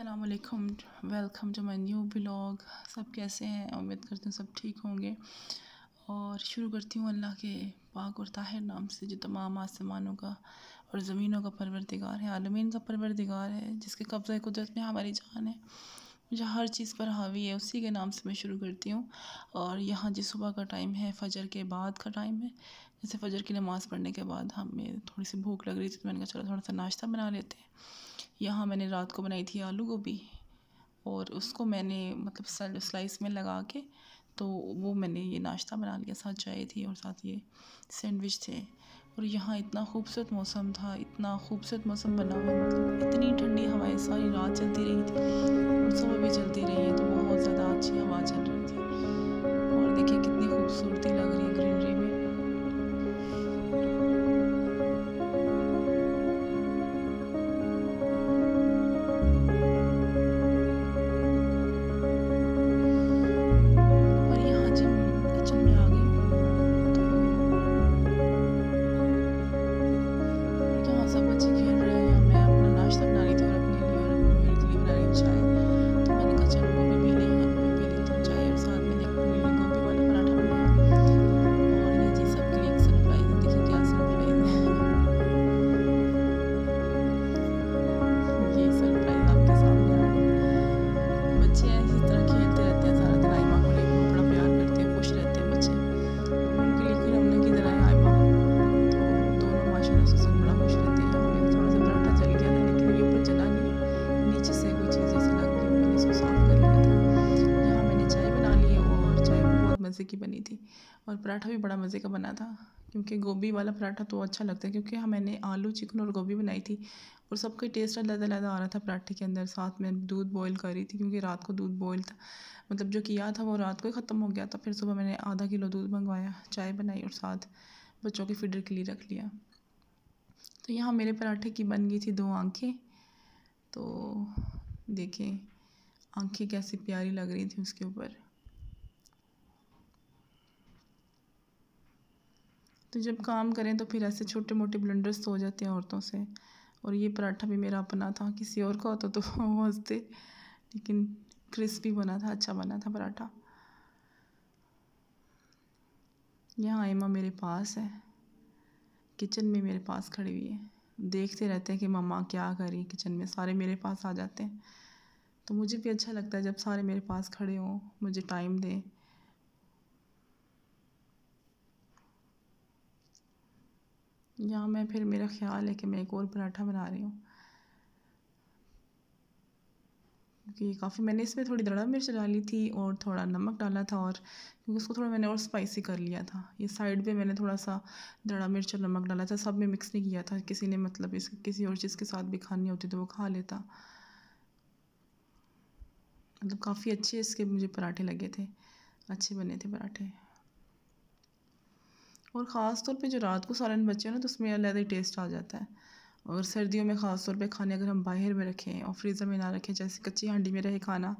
असलकम welcome to my new blog सब कैसे हैं उम्मीद करती हूँ सब ठीक होंगे और शुरू करती हूँ अल्लाह के पाक और ताहिर नाम से जो तमाम आसमानों का और ज़मीनों का परवरदिगार है आलमीन का परवरदिगार है जिसके कब्ज़ कुदरत में हमारी जान है मुझे हर चीज़ पर हावी है उसी के नाम से मैं शुरू करती हूँ और यहाँ जिस सुबह का टाइम है फ़जर के बाद का टाइम है जैसे फ़जर की नमाज़ पढ़ने के बाद हमें थोड़ी सी भूख लग रही थी तो मैंने कहा चलो थोड़ा सा नाश्ता बना लेते हैं यहाँ मैंने रात को बनाई थी आलू गोभी और उसको मैंने मतलब स्लाइस में लगा के तो वो मैंने ये नाश्ता बना लिया साथ चाय थी और साथ ये सैंडविच थे और यहाँ इतना खूबसूरत मौसम था इतना खूबसूरत मौसम बना हुआ मतलब इतनी ठंडी हवाएं सारी रात चलती रही थी और सुबह भी चलती रही है तो बहुत ज़्यादा अच्छी हवा चल रही थी और देखिए कितनी खूबसूरती लग रही है ग्रीन पराठा भी बड़ा मज़े का बना था क्योंकि गोभी वाला पराठा तो अच्छा लगता है क्योंकि हाँ मैंने आलू चिकन और गोभी बनाई थी और सबका टेस्ट अलग अलग आ रहा था पराठे के अंदर साथ में दूध बॉयल कर रही थी क्योंकि रात को दूध बॉयल था मतलब जो किया था वो रात को ही ख़त्म हो गया था फिर सुबह मैंने आधा किलो दूध मंगवाया चाय बनाई और साथ बच्चों के फीडर के लिए रख लिया तो यहाँ मेरे पराठे की बन गई थी दो आंखें तो देखें आंखें कैसी प्यारी लग रही थी उसके ऊपर तो जब काम करें तो फिर ऐसे छोटे मोटे ब्लंडर्स तो हो जाते हैं औरतों से और ये पराठा भी मेरा अपना था किसी और का होता तो हंसते लेकिन क्रिस्पी बना था अच्छा बना था पराठा यहाँ आयमा मेरे पास है किचन में मेरे पास खड़ी हुई है देखते रहते हैं कि मम्मा क्या करी किचन में सारे मेरे पास आ जाते हैं तो मुझे भी अच्छा लगता है जब सारे मेरे पास खड़े हों मुझे टाइम दें यहाँ मैं फिर मेरा ख्याल है कि मैं एक और पराठा बना रही हूँ क्योंकि काफ़ी मैंने इसमें थोड़ी दड़ा मिर्च डाली थी और थोड़ा नमक डाला था और क्योंकि उसको थोड़ा मैंने और स्पाइसी कर लिया था ये साइड पे मैंने थोड़ा सा दड़ा मिर्च और नमक डाला था सब में मिक्स नहीं किया था किसी ने मतलब इस किसी और चीज़ के साथ भी खानी होती तो वो खा लेता मतलब काफ़ी अच्छे इसके मुझे पराठे लगे थे अच्छे बने थे पराठे और ख़ास तौर पे जो रात को सालन बचे ना तो उसमें अलग ही टेस्ट आ जाता है और सर्दियों में ख़ास तौर पे खाने अगर हम बाहर में रखें और फ्रीज़र में ना रखें जैसे कच्ची हांडी में रहे खाना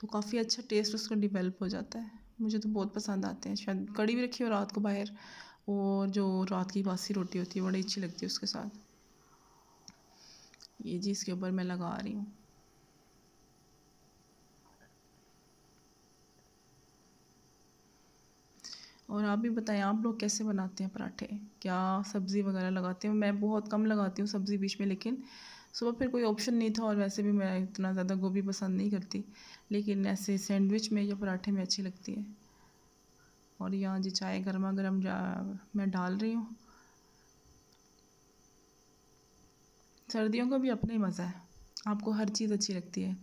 तो काफ़ी अच्छा टेस्ट उसका डिवेलप हो जाता है मुझे तो बहुत पसंद आते हैं शायद कड़ी भी रखी हो रात को बाहर और जो रात की बासी रोटी होती है बड़ी अच्छी लगती है उसके साथ ये जी इसके ऊपर मैं लगा रही हूँ और आप भी बताएं आप लोग कैसे बनाते हैं पराठे क्या सब्ज़ी वगैरह लगाते हैं मैं बहुत कम लगाती हूँ सब्ज़ी बीच में लेकिन सुबह फिर कोई ऑप्शन नहीं था और वैसे भी मैं इतना ज़्यादा गोभी पसंद नहीं करती लेकिन ऐसे सैंडविच में या पराठे में अच्छी लगती है और यहाँ जी चाय गर्मा गर्म मैं डाल रही हूँ सर्दियों का भी अपना ही मज़ा है आपको हर चीज़ अच्छी लगती है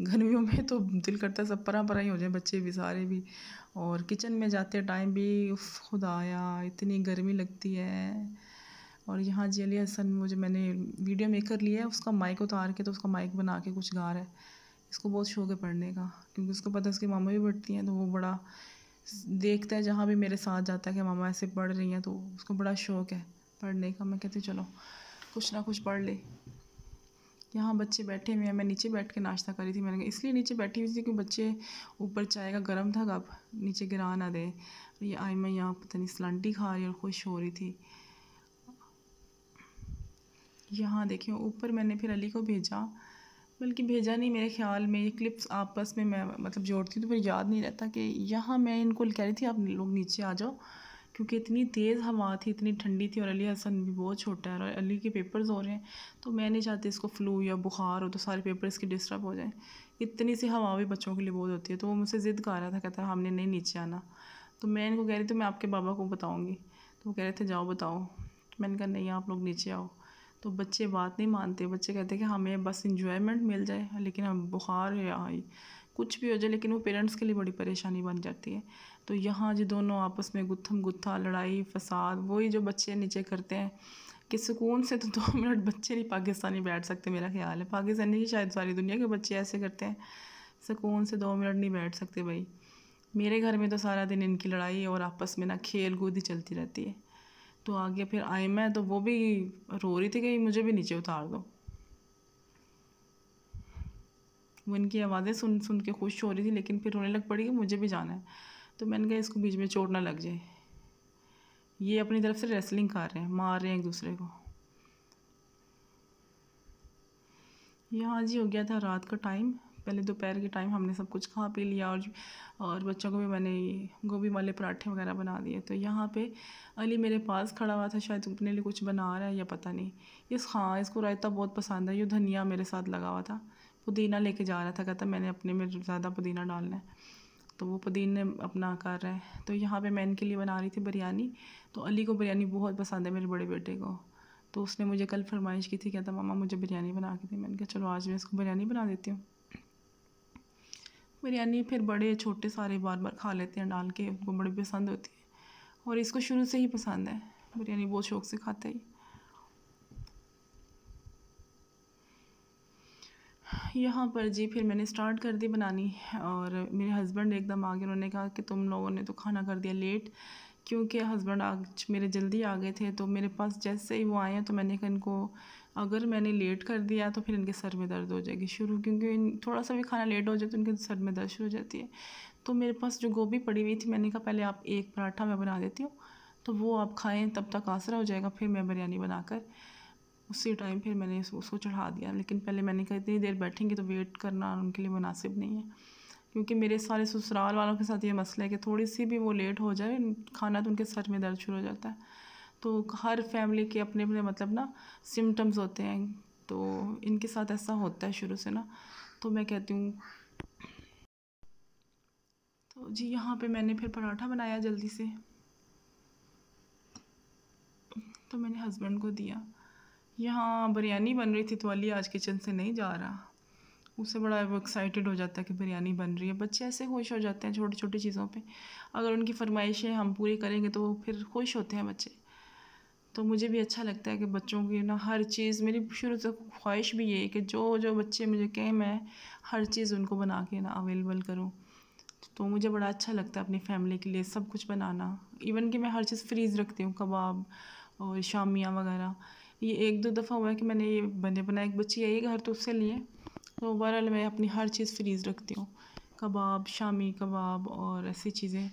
गर्मियों में तो दिल करता है सब परा परा ही हो जाए बच्चे भी सारे भी और किचन में जाते टाइम भी खुद आया इतनी गर्मी लगती है और यहाँ जी अली हसन मुझे मैंने वीडियो मेकर लिया है उसका माइक उतार के तो उसका माइक बना के कुछ गा रहा है इसको बहुत शौक है पढ़ने का क्योंकि उसको पता है उसकी मामा भी पढ़ती हैं तो वो बड़ा देखता है जहाँ भी मेरे साथ जाता है कि मामा ऐसे पढ़ रही हैं तो उसको बड़ा शौक है पढ़ने का मैं कहती हूँ चलो कुछ ना कुछ पढ़ ले यहाँ बच्चे बैठे हुए हैं मैं नीचे बैठ के नाश्ता करी थी मैंने इसलिए नीचे बैठी हुई थी क्योंकि बच्चे ऊपर चाय का गर्म था कप नीचे गिरा ना दें ये आई मैं यहाँ पता नहीं सलांटी खा रही और खुश हो रही थी यहाँ देखिए ऊपर मैंने फिर अली को भेजा बल्कि भेजा नहीं मेरे ख्याल में ये क्लिप्स आपस में मैं मतलब जोड़ती हूँ तो फिर याद नहीं रहता कि यहाँ मैं इनको कह रही थी आप लोग नीचे आ जाओ क्योंकि इतनी तेज़ हवा थी इतनी ठंडी थी और अली हसन भी बहुत छोटा है और अली के पेपर्स हो रहे हैं तो मैं नहीं चाहती इसको फ्लू या बुखार हो तो सारे पेपर इसके डिस्टर्ब हो जाएँ इतनी सी हवा भी बच्चों के लिए बहुत होती है तो वो मुझसे ज़िद कर रहा था कहता हमने नहीं नीचे आना तो मैं इनको कह रही थी मैं आपके बाबा को बताऊँगी तो वो कह रहे थे जाओ बताओ मैंने कहा नहीं आप लोग नीचे आओ तो बच्चे बात नहीं मानते बच्चे कहते कि हमें बस इंजॉयमेंट मिल जाए लेकिन हम बुखार या कुछ भी हो जाए लेकिन वो पेरेंट्स के लिए बड़ी परेशानी बन जाती है तो यहाँ जो दोनों आपस में गुत्थम गुत्था लड़ाई फसाद वही जो बच्चे नीचे करते हैं कि सुकून से तो दो मिनट बच्चे नहीं पाकिस्तानी बैठ सकते मेरा ख्याल है पाकिस्तानी की शायद सारी दुनिया के बच्चे ऐसे करते हैं सुकून से दो मिनट नहीं बैठ सकते भाई मेरे घर में तो सारा दिन इनकी लड़ाई और आपस में ना खेल कूद ही चलती रहती है तो आगे फिर आई मैं तो वो भी रो रही थी कि मुझे भी नीचे उतार दो वो इनकी आवाज़ें सुन सुन के खुश हो रही थी लेकिन फिर रोने लग पड़ी कि मुझे भी जाना है तो मैंने कहा इसको बीच में चोट ना लग जाए ये अपनी तरफ से रेसलिंग कर रहे हैं मार रहे हैं एक दूसरे को ये आज ही हो गया था रात का टाइम पहले दोपहर के टाइम हमने सब कुछ खा पी लिया और और बच्चों को भी मैंने गोभी वाले पराठे वगैरह बना दिए तो यहाँ पे अली मेरे पास खड़ा हुआ था शायद अपने लिए कुछ बना रहा है या पता नहीं इस हाँ इसको रायता बहुत पसंद है ये धनिया मेरे साथ लगा हुआ था पुदीना लेके जा रहा था कहता मैंने अपने में ज़्यादा पुदीना डालना है तो वो पुदीने अपना कर रहे हैं तो यहाँ पे मैं इनके लिए बना रही थी बिरयानी तो अली को बिरयानी बहुत पसंद है मेरे बड़े बेटे को तो उसने मुझे कल फरमाइश की थी कहता मामा मुझे बिरयानी बना के दी मैंने कहा चलो आज मैं इसको बिरयानी बना देती हूँ बिरयानी फिर बड़े छोटे सारे बार बार खा लेते हैं डाल के उनको बड़ी पसंद होती है और इसको शुरू से ही पसंद है बिरयानी बहुत शौक से खाता है यहाँ पर जी फिर मैंने स्टार्ट कर दी बनानी और मेरे हस्बैंड एकदम आ गए उन्होंने कहा कि तुम लोगों ने तो खाना कर दिया लेट क्योंकि हस्बैंड आज मेरे जल्दी आ गए थे तो मेरे पास जैसे ही वो आए हैं तो मैंने कहा इनको अगर मैंने लेट कर दिया तो फिर इनके सर में दर्द हो जाएगी शुरू क्योंकि इन थोड़ा सा भी खाना लेट हो जाए तो इनके सर में दर्द शुरू हो जाती है तो मेरे पास जो गोभी पड़ी हुई थी मैंने कहा पहले आप एक पराठा मैं बना देती हूँ तो वो आप खाएँ तब तक आसरा हो जाएगा फिर मैं बिरयानी बनाकर उसी टाइम फिर मैंने उसको चढ़ा दिया लेकिन पहले मैंने कहा इतनी देर बैठेंगे तो वेट करना उनके लिए मुनासिब नहीं है क्योंकि मेरे सारे ससुराल वालों के साथ ये मसला है कि थोड़ी सी भी वो लेट हो जाए खाना तो उनके सर में दर्द शुरू हो जाता है तो हर फैमिली के अपने अपने मतलब ना सिम्टम्स होते हैं तो इनके साथ ऐसा होता है शुरू से ना तो मैं कहती हूँ तो जी यहाँ पे मैंने फिर पराठा बनाया जल्दी से तो मैंने हस्बैंड को दिया यहाँ बिरयानी बन रही थी तो अली आज किचन से नहीं जा रहा उससे बड़ा वो एक्साइटेड हो जाता है कि बिरयानी बन रही है बच्चे ऐसे खुश हो जाते हैं छोटी छोटी चीज़ों पे अगर उनकी फरमाइशें हम पूरी करेंगे तो वो फिर खुश होते हैं बच्चे तो मुझे भी अच्छा लगता है कि बच्चों की ना हर चीज़ मेरी शुरू से ख्वाहिश भी ये है कि जो जो बच्चे मुझे कहें मैं हर चीज़ उनको बना के ना अवेलेबल करूँ तो मुझे बड़ा अच्छा लगता है अपनी फैमिली के लिए सब कुछ बनाना इवन कि मैं हर चीज़ फ्रीज़ रखती हूँ कबाब और शामियाँ वगैरह ये एक दो दफ़ा हुआ है कि मैंने ये बने बनाए एक बच्ची आई घर तो उससे लिए तो ओवरऑल मैं अपनी हर चीज़ फ्रीज़ रखती हूँ कबाब शामी कबाब और ऐसी चीज़ें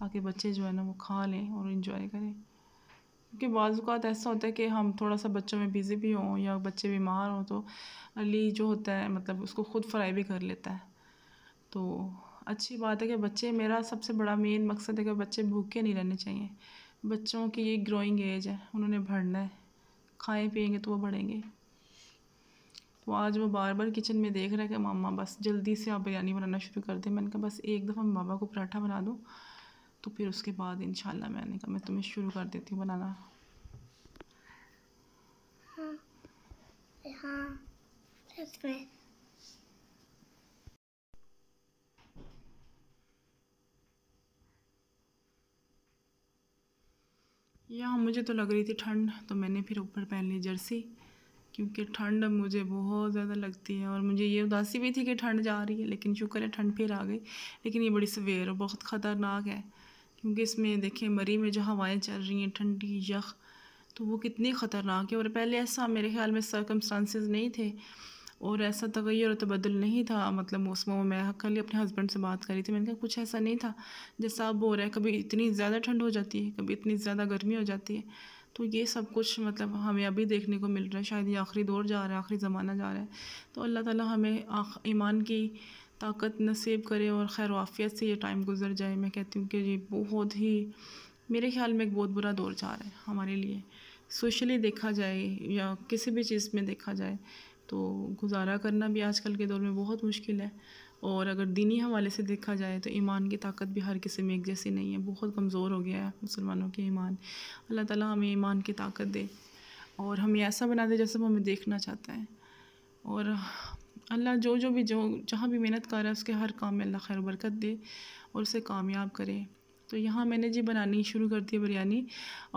ताकि बच्चे जो है ना वो खा लें और इन्जॉय करें क्योंकि बाज़ात ऐसा होता है कि हम थोड़ा सा बच्चों में बिज़ी भी हों या बच्चे बीमार हों तो अली जो होता है मतलब उसको ख़ुद फ्राई भी कर लेता है तो अच्छी बात है कि बच्चे मेरा सबसे बड़ा मेन मकसद है कि बच्चे भूखे नहीं रहने चाहिए बच्चों की ये ग्रोइंग एज है उन्होंने भरना है खाए पिएंगे तो वो बढ़ेंगे तो आज वो बार बार किचन में देख रहा है कि मामा बस जल्दी से आप बिरयानी बनाना शुरू कर दें मैंने कहा बस एक दफ़ा मैं बाबा को पराठा बना दूँ तो फिर उसके बाद इन मैंने कहा मैं तुम्हें शुरू कर देती हूँ बनाना हाँ, हाँ, यहाँ मुझे तो लग रही थी ठंड तो मैंने फिर ऊपर पहन ली जर्सी क्योंकि ठंड मुझे बहुत ज़्यादा लगती है और मुझे ये उदासी भी थी कि ठंड जा रही है लेकिन शुक्र है ठंड फिर आ गई लेकिन ये बड़ी सवेर और बहुत ख़तरनाक है क्योंकि इसमें देखें मरी में जो हवाएं चल रही हैं ठंडी यख तो वो कितनी ख़तरनाक है और पहले ऐसा मेरे ख्याल में सरकमस्टांसिस नहीं थे और ऐसा तगैर तो तबदल तो नहीं था मतलब मौसमों में मैं कल अपने हस्बैंड से बात करी थी मैंने कहा कुछ ऐसा नहीं था जैसा अब हो रहा है कभी इतनी ज़्यादा ठंड हो जाती है कभी इतनी ज़्यादा गर्मी हो जाती है तो ये सब कुछ मतलब हमें अभी देखने को मिल रहा है शायद ये आखिरी दौर जा रहा है आखिरी ज़माना जा रहा है तो अल्लाह ताला हमें ईमान की ताकत नसीब करे और खैर वाफियत से ये टाइम गुजर जाए मैं कहती हूँ कि ये बहुत ही मेरे ख्याल में एक बहुत बुरा दौर जा रहा है हमारे लिए सोशली देखा जाए या किसी भी चीज़ में देखा जाए तो गुज़ारा करना भी आजकल के दौर में बहुत मुश्किल है और अगर दीनी हवाले से देखा जाए तो ईमान की ताकत भी हर किसी में एक जैसी नहीं है बहुत कमज़ोर हो गया है मुसलमानों के ईमान अल्लाह ताला हमें ईमान की ताकत दे और हमें ऐसा बना दे जैसे वो हमें देखना चाहता है और अल्लाह जो जो भी जो जहाँ भी मेहनत कर रहा है उसके हर काम में अल्लाह खैर बरकत दे और उसे कामयाब करे तो यहाँ मैंने जी बनानी शुरू कर दी है बिरयानी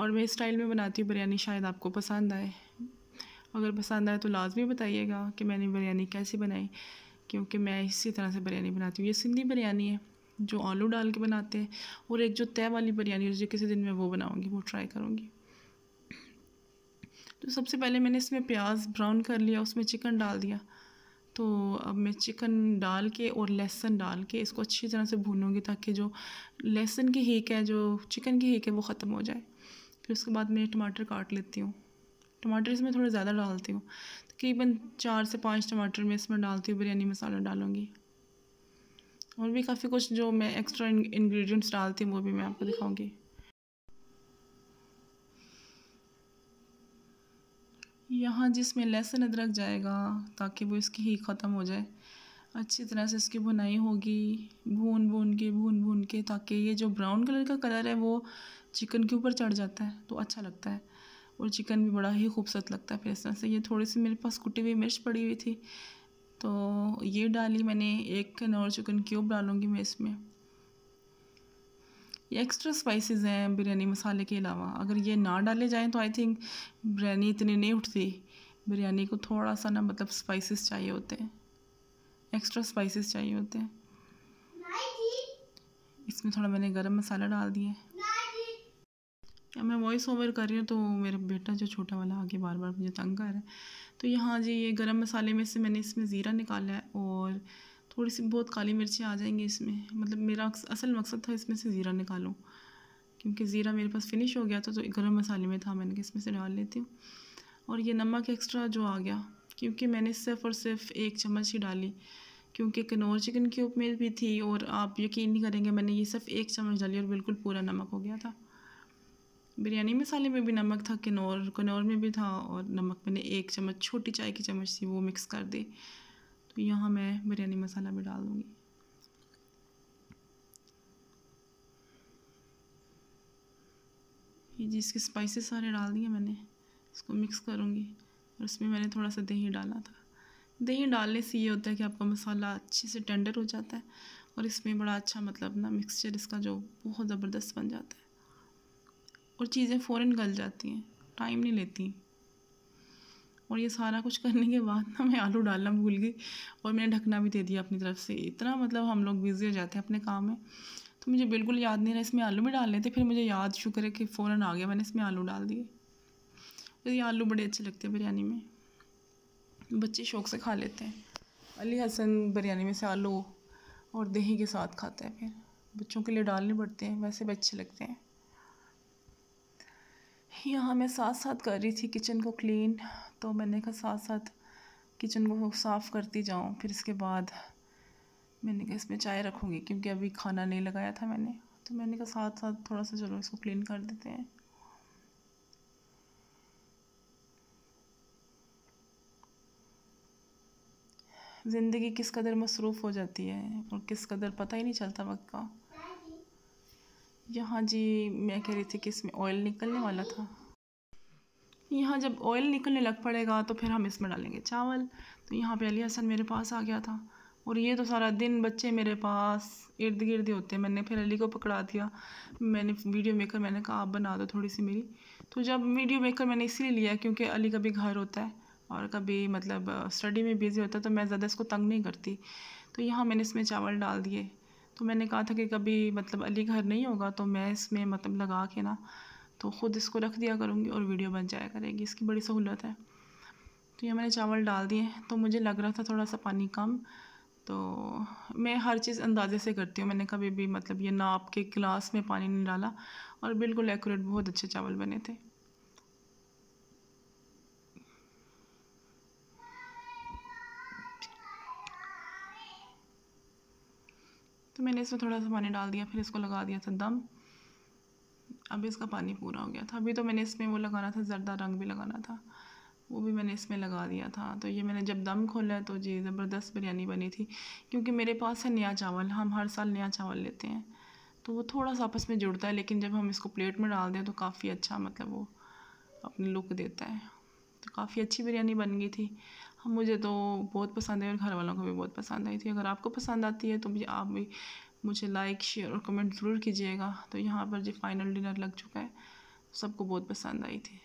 और मैं इस स्टाइल में बनाती हूँ बिरयानी शायद आपको पसंद आए अगर पसंद आए तो लाजमी बताइएगा कि मैंने बिरयानी कैसी बनाई क्योंकि मैं इसी तरह से बिरयानी बनाती हूँ ये सिंधी बिरयानी है जो आलू डाल के बनाते हैं और एक जो तय वाली बिरयानी जो किसी दिन मैं वो बनाऊँगी वो ट्राई करूँगी तो सबसे पहले मैंने इसमें प्याज ब्राउन कर लिया उसमें चिकन डाल दिया तो अब मैं चिकन डाल के और लहसुन डाल के इसको अच्छी तरह से भूनूंगी ताकि जो लहसुन की हीक है जो चिकन की हीक है वो ख़त्म हो जाए फिर उसके बाद मैं टमाटर काट लेती हूँ टमाटर इसमें थोड़ा ज़्यादा डालती हूँ तकरीबन चार से पाँच टमाटर मैं इसमें डालती हूँ बिरयानी मसाला डालूँगी और भी काफ़ी कुछ जो मैं एक्स्ट्रा इन्ग्रीडियंट्स डालती हूँ वो भी मैं आपको दिखाऊँगी यहाँ जिसमें लहसुन अदरक जाएगा ताकि वो इसकी ही ख़त्म हो जाए अच्छी तरह से इसकी भुनाई होगी भून भून के भून भून के ताकि ये जो ब्राउन कलर का कलर है वो चिकन के ऊपर चढ़ जाता है तो अच्छा लगता है और चिकन भी बड़ा ही खूबसूरत लगता है फिर इस तरह से ये थोड़ी सी मेरे पास कुटी हुई मिर्च पड़ी हुई थी तो ये डाली मैंने एक नॉर चिकन क्यूब डालूँगी मैं इसमें ये एक्स्ट्रा स्पाइसेस हैं बिरयानी मसाले के अलावा अगर ये ना डाले जाएँ तो आई थिंक बिरयानी इतनी नहीं उठती बिरयानी को थोड़ा सा ना मतलब स्पाइसेस चाहिए होते हैं एक्स्ट्रा स्पाइसेस चाहिए होते हैं इसमें थोड़ा मैंने गरम मसाला डाल दिया या मैं वॉइस ओवर कर रही हूँ तो मेरा बेटा जो छोटा वाला आगे बार बार मुझे तंग कर रहा है तो यहाँ जी ये गरम मसाले में से मैंने इसमें ज़ीरा निकाला है और थोड़ी सी बहुत काली मिर्ची आ जाएंगी इसमें मतलब मेरा असल मकसद था इसमें से ज़ीरा निकालूँ क्योंकि ज़ीरा मेरे पास फिनिश हो गया था तो गर्म मसाले में था मैंने कि इसमें से डाल लेती हूँ और ये नमक एक्स्ट्रा जो आ गया क्योंकि मैंने सिर्फ और सिर्फ एक चम्मच ही डाली क्योंकि कनौर चिकन क्यूब में भी थी और आप यकीन नहीं करेंगे मैंने ये सिर्फ एक चम्मच डाली और बिल्कुल पूरा नमक हो गया था बिरयानी मसाले में भी नमक था किनौर कनौर में भी था और नमक मैंने एक चम्मच छोटी चाय की चम्मच थी वो मिक्स कर दी तो यहाँ मैं बिरयानी मसाला भी डाल दूँगी ये जी इसके स्पाइसेस सारे डाल दिए मैंने इसको मिक्स करूँगी और इसमें मैंने थोड़ा सा दही डाला था दही डालने से ये होता है कि आपका मसाला अच्छे से टेंडर हो जाता है और इसमें बड़ा अच्छा मतलब ना मिक्सचर इसका जो बहुत ज़बरदस्त बन जाता है और चीज़ें फ़ौरन गल जाती हैं टाइम नहीं लेती और ये सारा कुछ करने के बाद ना मैं आलू डालना भूल गई और मैंने ढकना भी दे दिया अपनी तरफ से इतना मतलब हम लोग बिज़ी हो जाते हैं अपने काम में तो मुझे बिल्कुल याद नहीं रहा इसमें आलू भी डालने थे फिर मुझे याद शुक्र है कि फ़ौरन आ गया मैंने इसमें आलू डाल दिए तो ये आलू बड़े अच्छे लगते हैं बिरयानी में बच्चे शौक से खा लेते हैं अली हसन बिरयानी में से आलू और दही के साथ खाते हैं फिर बच्चों के लिए डालने पड़ते हैं वैसे भी अच्छे लगते हैं यहाँ मैं साथ साथ कर रही थी किचन को क्लीन तो मैंने कहा साथ साथ किचन को साफ़ करती जाऊँ फिर इसके बाद मैंने कहा इसमें चाय रखूँगी क्योंकि अभी खाना नहीं लगाया था मैंने तो मैंने कहा साथ साथ थोड़ा सा चलो इसको क्लीन कर देते हैं ज़िंदगी किस कदर मसरूफ़ हो जाती है और किस कदर पता ही नहीं चलता वक्त का यहाँ जी मैं कह रही थी कि इसमें ऑयल निकलने वाला था यहाँ जब ऑयल निकलने लग पड़ेगा तो फिर हम इसमें डालेंगे चावल तो यहाँ पे अली हसन मेरे पास आ गया था और ये तो सारा दिन बच्चे मेरे पास इर्द गिर्द होते मैंने फिर अली को पकड़ा दिया मैंने वीडियो मेकर मैंने कहा आप बना दो थोड़ी सी मेरी तो जब वीडियो मेकर मैंने इसलिए लिया क्योंकि अली कभी घर होता है और कभी मतलब स्टडी में बिज़ी होता है तो मैं ज़्यादा इसको तंग नहीं करती तो यहाँ मैंने इसमें चावल डाल दिए तो मैंने कहा था कि कभी मतलब अली घर नहीं होगा तो मैं इसमें मतलब लगा के ना तो ख़ुद इसको रख दिया करूँगी और वीडियो बन जाया करेगी इसकी बड़ी सहूलत है तो ये मैंने चावल डाल दिए तो मुझे लग रहा था थोड़ा सा पानी कम तो मैं हर चीज़ अंदाजे से करती हूँ मैंने कभी भी मतलब ये नाप के गिलास में पानी नहीं डाला और बिल्कुल एक्यूरेट बहुत अच्छे चावल बने थे तो मैंने इसमें थोड़ा सा पानी डाल दिया फिर इसको लगा दिया था दम अभी इसका पानी पूरा हो गया था अभी तो मैंने इसमें वो लगाना था जरदा रंग भी लगाना था वो भी मैंने इसमें लगा दिया था तो ये मैंने जब दम खोला तो जी ज़बरदस्त बिरयानी बनी थी क्योंकि मेरे पास है नया चावल हम हर साल नया चावल लेते हैं तो वो थोड़ा सा आपस में जुड़ता है लेकिन जब हम इसको प्लेट में डाल दें तो काफ़ी अच्छा मतलब वो अपनी लुक देता है तो काफ़ी अच्छी बिरयानी बन गई थी मुझे तो बहुत पसंद है और घर वालों को भी बहुत पसंद आई थी अगर आपको पसंद आती है तो मुझे आप भी मुझे लाइक शेयर और कमेंट ज़रूर कीजिएगा तो यहाँ पर जो फाइनल डिनर लग चुका है सबको बहुत पसंद आई थी